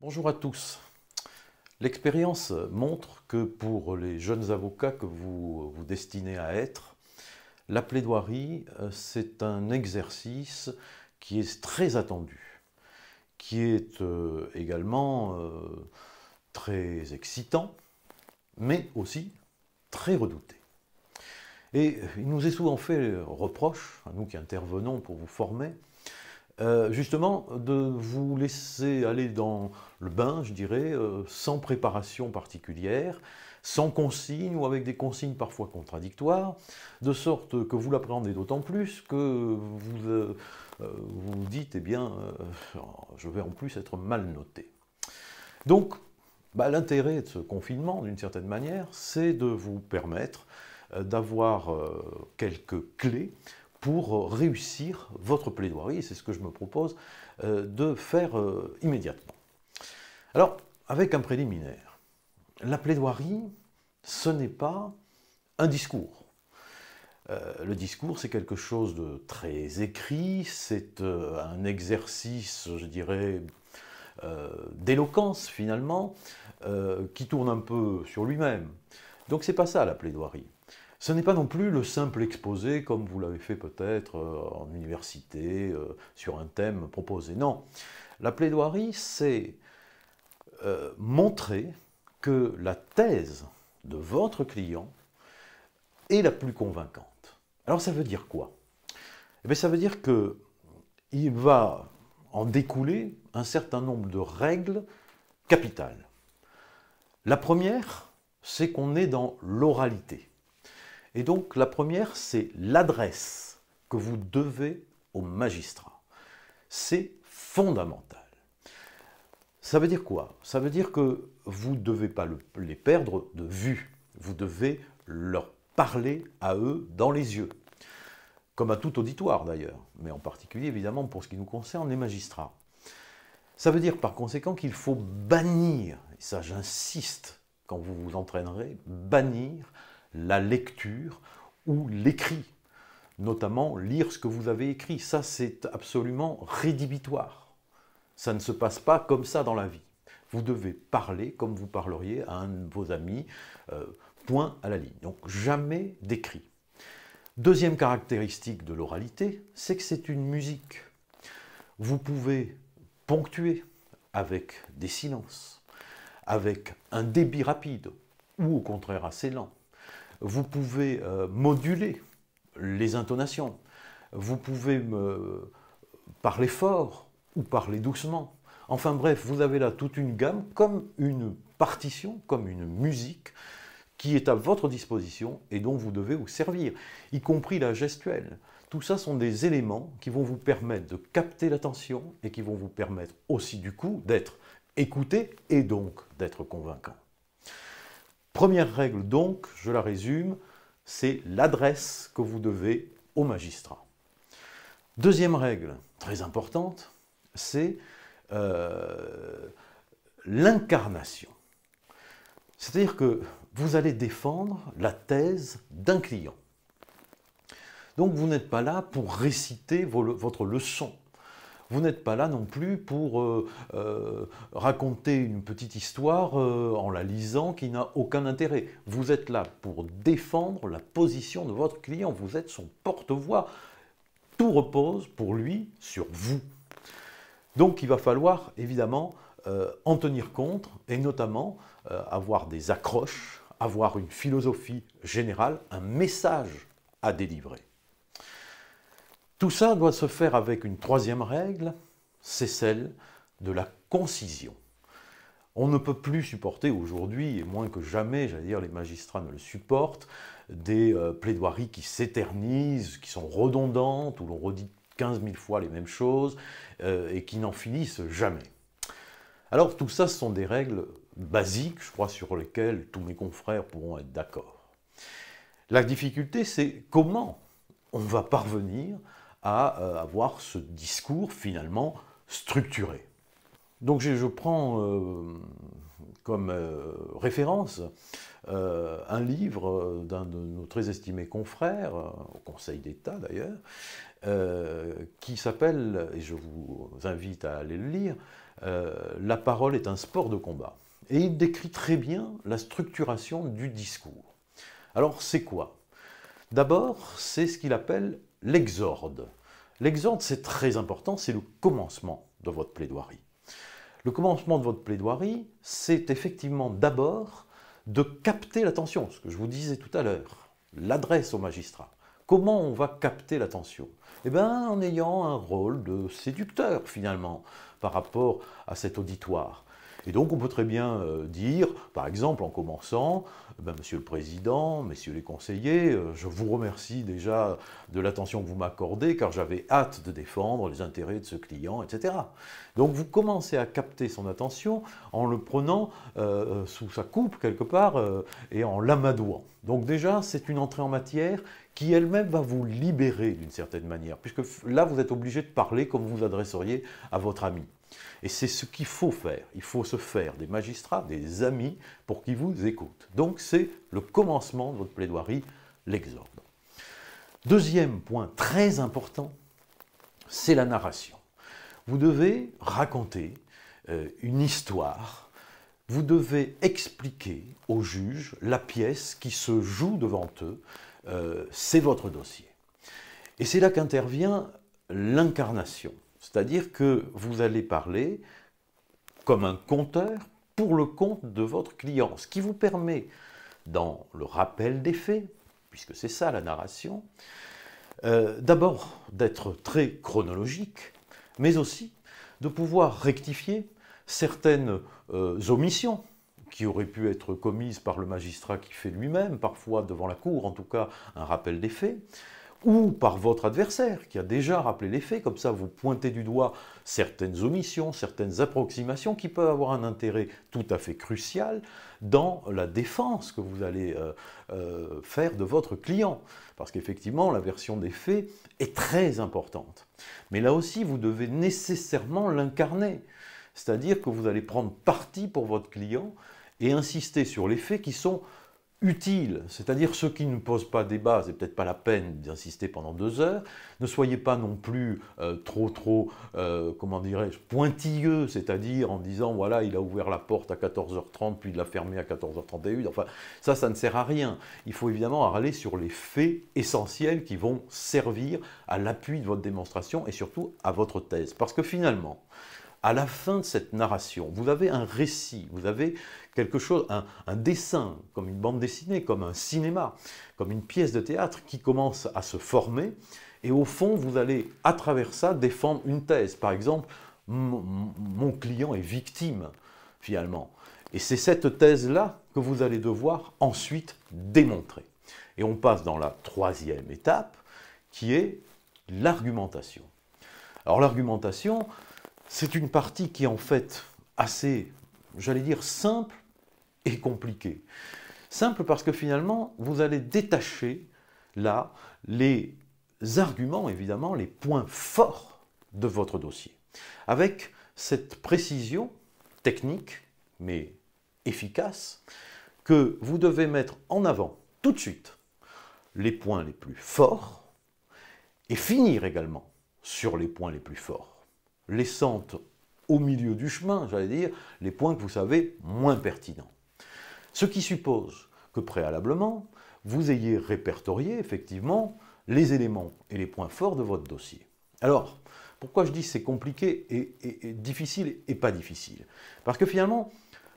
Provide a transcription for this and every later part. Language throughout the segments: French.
Bonjour à tous. L'expérience montre que pour les jeunes avocats que vous vous destinez à être, la plaidoirie, euh, c'est un exercice qui est très attendu, qui est euh, également euh, très excitant, mais aussi très redouté. Et il nous est souvent fait reproche, à nous qui intervenons pour vous former, euh, justement de vous laisser aller dans le bain, je dirais, euh, sans préparation particulière, sans consigne ou avec des consignes parfois contradictoires, de sorte que vous l'appréhendez d'autant plus que vous euh, vous dites, eh bien, oh, je vais en plus être mal noté. Donc, bah, l'intérêt de ce confinement, d'une certaine manière, c'est de vous permettre d'avoir quelques clés pour euh, réussir votre plaidoirie. C'est ce que je me propose euh, de faire euh, immédiatement. Alors, avec un préliminaire, la plaidoirie, ce n'est pas un discours. le discours, c'est quelque chose de très écrit, c'est un exercice, je dirais, d'éloquence finalement, qui tourne un peu sur lui-même. Donc c'est pas ça la plaidoirie. Ce n'est pas non plus le simple exposé comme vous l'avez fait peut-être euh, en université, euh, sur un thème proposé. Non, la plaidoirie, c'est euh, montrer que la thèse de votre client est la plus convaincante. Alors ça veut dire quoi eh bien, Ça veut dire qu'il va en découler un certain nombre de règles capitales. La première, c'est qu'on est dans l'oralité. Et donc la première, c'est l'adresse que vous devez au magistrats. C'est fondamental. Ça veut dire quoi Ça veut dire que vous ne devez pas les perdre de vue. Vous devez leur parler à eux dans les yeux. Comme à tout auditoire d'ailleurs, mais en particulier évidemment pour ce qui nous concerne les magistrats. Ça veut dire par conséquent qu'il faut bannir, et ça j'insiste quand vous vous entraînerez, bannir la lecture ou l'écrit, notamment lire ce que vous avez écrit. Ça, c'est absolument rédhibitoire. Ça ne se passe pas comme ça dans la vie. Vous devez parler comme vous parleriez à un de vos amis, euh, point à la ligne. Donc jamais d'écrit. Deuxième caractéristique de l'oralité, c'est que c'est une musique. Vous pouvez ponctuer avec des silences, avec un débit rapide ou au contraire assez lent vous pouvez euh, moduler les intonations. Vous pouvez parler fort ou parler doucement. Enfin bref, vous avez là toute une gamme, comme une partition, comme une musique, qui est à votre disposition et dont vous devez vous servir, y compris la gestuelle. Tout ça sont des éléments qui vont vous permettre de capter l'attention et qui vont vous permettre aussi du coup d'être écouté et donc d'être convaincant. Première règle donc, je la résume, c'est l'adresse que vous devez au magistrat. Deuxième règle, très importante, c'est euh, l'incarnation. C'est-à-dire que vous allez défendre la thèse d'un client. Donc vous n'êtes pas là pour réciter votre leçon. Vous n'êtes pas là non plus pour euh, euh, raconter une petite histoire euh, en la lisant qui n'a aucun intérêt. Vous êtes là pour défendre la position de votre client, vous êtes son porte-voix. Tout repose pour lui sur vous. Donc il va falloir évidemment en tenir compte et notamment avoir des accroches, avoir une philosophie générale, un message à délivrer. Tout ça doit se faire avec une troisième règle, c'est celle de la concision. On ne peut plus supporter aujourd'hui, et moins que jamais, j'allais dire, les magistrats ne le supportent, des euh, plaidoiries qui s'éternisent, qui sont redondantes, où l'on redit 15 000 fois les mêmes choses, euh, et qui n'en finissent jamais. Alors tout ça, ce sont des règles basiques, je crois, sur lesquelles tous mes confrères pourront être d'accord. La difficulté, c'est comment on va parvenir à euh, avoir ce discours finalement structuré. Donc je, prends euh, comme euh, référence un livre d'un de nos très estimés confrères, au Conseil d'État d'ailleurs, qui s'appelle, et je vous invite à aller le lire, La parole est un sport de combat. Et il décrit très bien la structuration du discours. Alors c'est quoi D'abord, c'est ce qu'il appelle l'exorde. L'exorde, c'est très important, c'est le commencement de votre plaidoirie. Le commencement de votre plaidoirie, c'est effectivement d'abord de capter l'attention, ce que je vous disais tout à l'heure, l'adresse au magistrat. Comment on va capter l'attention Eh bien, en ayant un rôle de séducteur, finalement, par rapport à cet auditoire. Et donc on peut très bien euh, dire, par exemple en commençant, eh ben, Monsieur le Président, Messieurs les conseillers, euh, je vous remercie déjà de l'attention que vous m'accordez, car j'avais hâte de défendre les intérêts de ce client, etc. Donc vous commencez à capter son attention en le prenant euh, sous sa coupe quelque part et en l'amadouant. Donc déjà, c'est une entrée en matière qui elle-même va vous libérer d'une certaine manière, puisque là, vous êtes obligé de parler comme vous vous adresseriez à votre ami. Et c'est ce qu'il faut faire. Il faut se faire des magistrats, des amis, pour qu'ils vous écoutent. Donc c'est le commencement de votre plaidoirie, l'exorde. Deuxième point très important, c'est la narration. Vous devez raconter euh, une histoire, vous devez expliquer au juge la pièce qui se joue devant eux, euh, c'est votre dossier. Et c'est là qu'intervient l'incarnation. C'est-à-dire que vous allez parler comme un compteur pour le compte de votre client, ce qui vous permet, dans le rappel des faits, puisque c'est ça la narration, euh, d'abord d'être très chronologique, mais aussi de pouvoir rectifier certaines euh, omissions qui auraient pu être commises par le magistrat qui fait lui-même, parfois devant la cour, en tout cas un rappel des faits, ou par votre adversaire qui a déjà rappelé les faits, comme ça vous pointez du doigt certaines omissions, certaines approximations qui peuvent avoir un intérêt tout à fait crucial dans la défense que vous allez euh, euh, faire de votre client. Parce qu'effectivement, la version des faits est très importante. Mais là aussi, vous devez nécessairement l'incarner. C'est-à-dire que vous allez prendre parti pour votre client et insister sur les faits qui sont utile, c'est-à-dire ceux qui ne posent pas bases, c'est peut-être pas la peine d'insister pendant deux heures. Ne soyez pas non plus euh, trop, trop, euh, comment dirais-je, pointilleux, c'est-à-dire en disant voilà, il a ouvert la porte à 14h30, puis il l'a fermée à 14h31. Enfin, ça, ça ne sert à rien. Il faut évidemment aller sur les faits essentiels qui vont servir à l'appui de votre démonstration et surtout à votre thèse. Parce que finalement, à la fin de cette narration, vous avez un récit, vous avez quelque chose, un, un, dessin, comme une bande dessinée, comme un cinéma, comme une pièce de théâtre qui commence à se former, et au fond, vous allez, à travers ça, défendre une thèse. Par exemple, mon client est victime, finalement. Et c'est cette thèse-là que vous allez devoir ensuite démontrer. Et on passe dans la troisième étape, qui est l'argumentation. Alors l'argumentation, c'est une partie qui est en fait assez, j'allais dire, simple et compliquée. Simple parce que finalement, vous allez détacher là les arguments, évidemment, les points forts de votre dossier. Avec cette précision technique, mais efficace, que vous devez mettre en avant tout de suite les points les plus forts et finir également sur les points les plus forts laissant au milieu du chemin, j'allais dire, les points que vous savez moins pertinents. Ce qui suppose que préalablement, vous ayez répertorié effectivement les éléments et les points forts de votre dossier. Alors, pourquoi je dis c'est compliqué et, difficile et pas difficile Parce que finalement,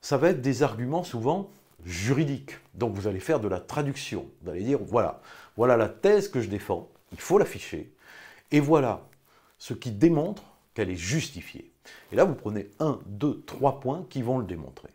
ça va être des arguments souvent juridiques. Donc vous allez faire de la traduction. Vous allez dire, voilà, voilà la thèse que je défends, il faut l'afficher. Et voilà ce qui démontre qu'elle est justifiée. Et là, vous prenez un, deux, trois points qui vont le démontrer.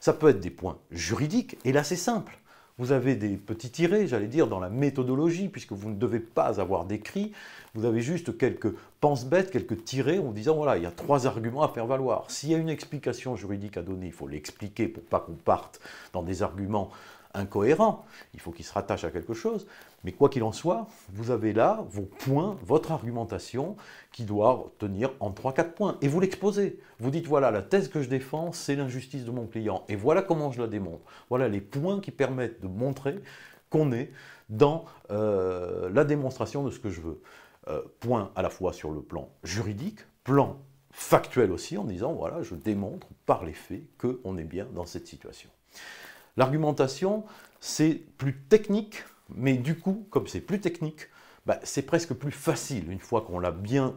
Ça peut être des points juridiques, et là, c'est simple. Vous avez des petits tirés, j'allais dire, dans la méthodologie, puisque vous ne devez pas avoir d'écrit. Vous avez juste quelques penses-bêtes, quelques tirés en disant voilà, il y a trois arguments à faire valoir. S'il y a une explication juridique à donner, il faut l'expliquer pour pas qu'on parte dans des arguments incohérents. Il faut qu'il se rattache à quelque chose. Mais quoi qu'il en soit, vous avez là vos points, votre argumentation qui doit tenir en 3-4 points. Et vous l'exposez. Vous dites voilà, la thèse que je défends, c'est l'injustice de mon client. Et voilà comment je la démontre. Voilà les points qui permettent de montrer qu'on est dans euh, la démonstration de ce que je veux. Euh, point à la fois sur le plan juridique, plan factuel aussi, en disant voilà, je démontre par les faits qu'on est bien dans cette situation. L'argumentation, c'est plus technique mais du coup, comme c'est plus technique, bah, c'est presque plus facile une fois qu'on l'a bien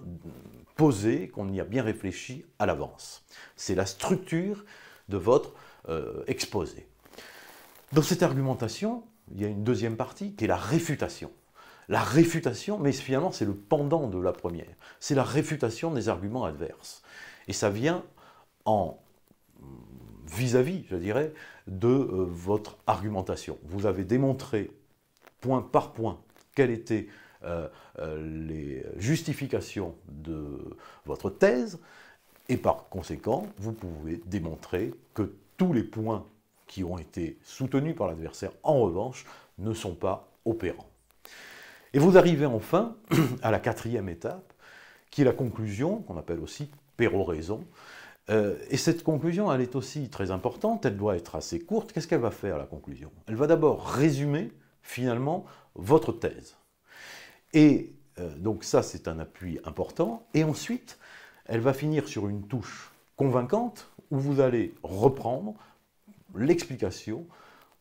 posé, qu'on y a bien réfléchi à l'avance. C'est la structure de votre euh, exposé. Dans cette argumentation, il y a une deuxième partie qui est la réfutation. La réfutation, mais finalement c'est le pendant de la première. C'est la réfutation des arguments adverses. Et ça vient en vis-à-vis, je dirais, de euh, votre argumentation. Vous avez démontré point par point, quelles étaient euh, euh, les justifications de votre thèse, et par conséquent, vous pouvez démontrer que tous les points qui ont été soutenus par l'adversaire, en revanche, ne sont pas opérants. Et vous arrivez enfin à la quatrième étape, qui est la conclusion, qu'on appelle aussi péroraison. Euh, et cette conclusion, elle est aussi très importante, elle doit être assez courte. Qu'est-ce qu'elle va faire, la conclusion Elle va d'abord résumer finalement votre thèse. Et euh, donc ça, c'est un appui important. Et ensuite, elle va finir sur une touche convaincante où vous allez reprendre l'explication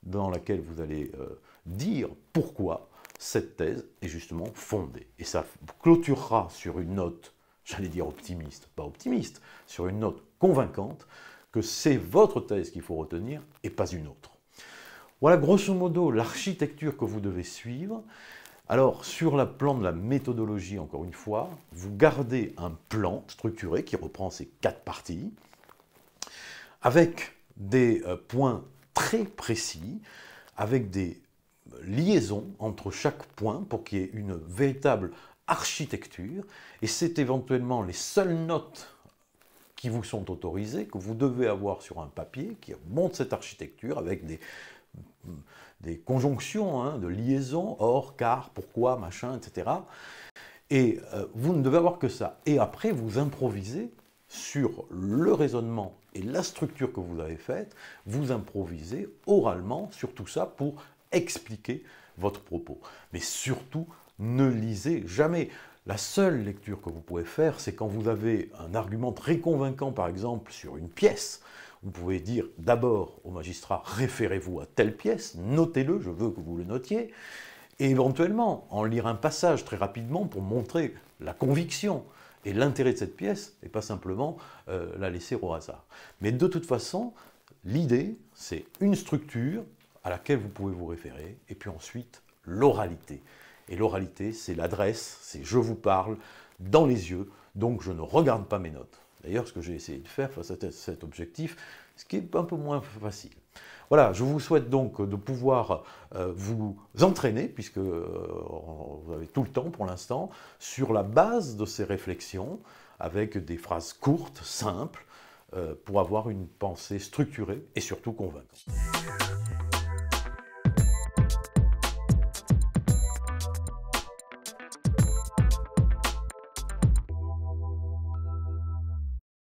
dans laquelle vous allez euh, dire pourquoi cette thèse est justement fondée. Et ça clôturera sur une note, j'allais dire optimiste, pas optimiste, sur une note convaincante que c'est votre thèse qu'il faut retenir et pas une autre. Voilà grosso modo l'architecture que vous devez suivre. Alors, sur le plan de la méthodologie, encore une fois, vous gardez un plan structuré qui reprend ces quatre parties, avec des euh, points très précis, avec des liaisons entre chaque point pour qu'il y ait une véritable architecture. Et c'est éventuellement les seules notes qui vous sont autorisées, que vous devez avoir sur un papier qui montre cette architecture avec des des conjonctions, hein, de liaisons, or, car, pourquoi, machin, etc. Et euh, vous ne devez avoir que ça. Et après, vous improvisez sur le raisonnement et la structure que vous avez faite, vous improvisez oralement sur tout ça pour expliquer votre propos. Mais surtout, ne lisez jamais. La seule lecture que vous pouvez faire, c'est quand vous avez un argument très convaincant, par exemple, sur une pièce, vous pouvez dire d'abord au magistrat, référez-vous à telle pièce, notez-le, je veux que vous le notiez, et éventuellement en lire un passage très rapidement pour montrer la conviction et l'intérêt de cette pièce, et pas simplement euh, la laisser au hasard. Mais de toute façon, l'idée, c'est une structure à laquelle vous pouvez vous référer, et puis ensuite l'oralité. Et l'oralité, c'est l'adresse, c'est je vous parle dans les yeux, donc je ne regarde pas mes notes. D'ailleurs, ce que j'ai essayé de faire face à cet objectif, ce qui est un peu moins facile. Voilà, je vous souhaite donc de pouvoir euh, vous entraîner, puisque euh, vous avez tout le temps pour l'instant, sur la base de ces réflexions, avec des phrases courtes, simples, euh, pour avoir une pensée structurée et surtout convaincante.